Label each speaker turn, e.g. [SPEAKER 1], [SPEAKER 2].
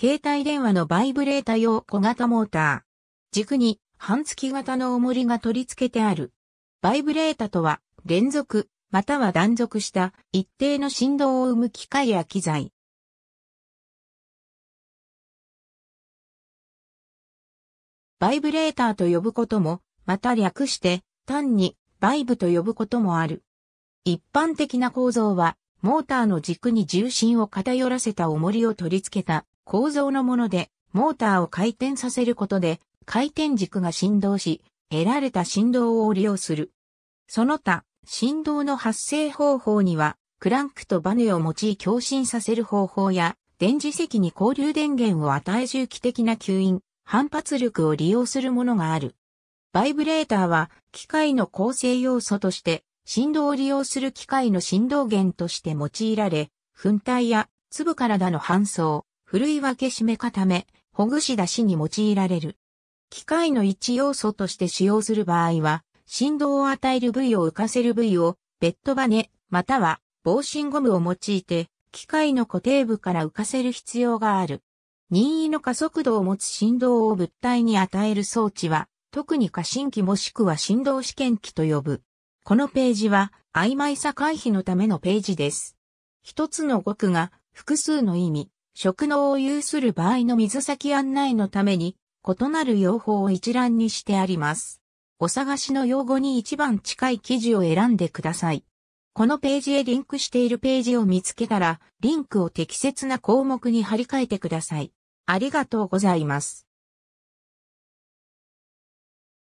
[SPEAKER 1] 携帯電話のバイブレータ用小型モーター。軸に半
[SPEAKER 2] 月型の重りが取り付けてある。バイブレータとは、連続、または
[SPEAKER 1] 断続した一定の振動を生む機械や機材。バイブレーターと呼ぶことも、また略して、単にバイブと呼ぶこともある。一
[SPEAKER 2] 般的な構造は、モーターの軸に重心を偏らせた重りを取り付けた構造のもので、モーターを回転させることで、回転軸が振動し、得られた振動を利用する。その他、振動の発生方法には、クランクとバネを用い共振させる方法や、電磁石に交流電源を与え重機的な吸引、反発力を利用するものがある。バイブレーターは、機械の構成要素として、振動を利用する機械の振動源として用いられ、粉体や粒体の搬送、ふるい分け締め固め、ほぐし出しに用いられる。機械の一要素として使用する場合は、振動を与える部位を浮かせる部位を、ベッドバネ、または、防振ゴムを用いて、機械の固定部から浮かせる必要がある。任意の加速度を持つ振動を物体に与える装置は、特に過振器もしくは振動試験器と呼ぶ。このページは、曖昧さ回避のためのページです。一つの語句が、複数の意味、職能を有する場合の水先案内のために、異なる用法を一覧にしてあります。お探しの用語に一番近い記事を選んでください。このページへリンクしているページを見つけたら、リンクを適切な項目に貼り替えて
[SPEAKER 1] ください。ありがとうございます。